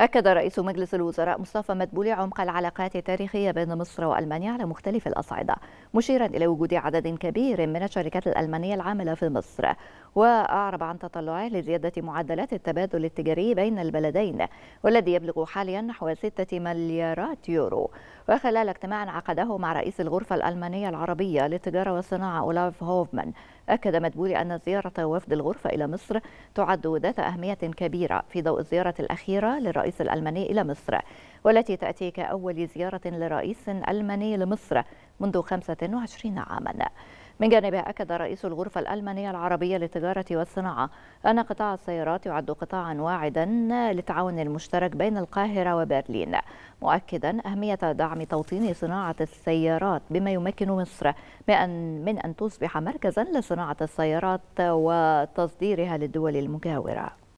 أكد رئيس مجلس الوزراء مصطفى مدبولي عمق العلاقات التاريخية بين مصر وألمانيا على مختلف الأصعدة مشيرا إلى وجود عدد كبير من الشركات الألمانية العاملة في مصر وأعرب عن تطلعه لزيادة معدلات التبادل التجاري بين البلدين والذي يبلغ حاليا نحو 6 مليارات يورو وخلال اجتماع عقده مع رئيس الغرفة الألمانية العربية للتجارة والصناعة أولاف هوفمان أكد مدبولي أن زيارة وفد الغرفة إلى مصر تعد ذات أهمية كبيرة في ضوء الزيارة الأخيرة للرئيس الألماني إلى مصر والتي تأتي كأول زيارة لرئيس ألماني لمصر منذ 25 عاماً من جانبه أكد رئيس الغرفة الألمانية العربية للتجارة والصناعة أن قطاع السيارات يعد قطاعا واعدا للتعاون المشترك بين القاهرة وبرلين مؤكدا أهمية دعم توطين صناعة السيارات بما يمكن مصر من أن تصبح مركزا لصناعة صناعة السيارات وتصديرها للدول المجاورة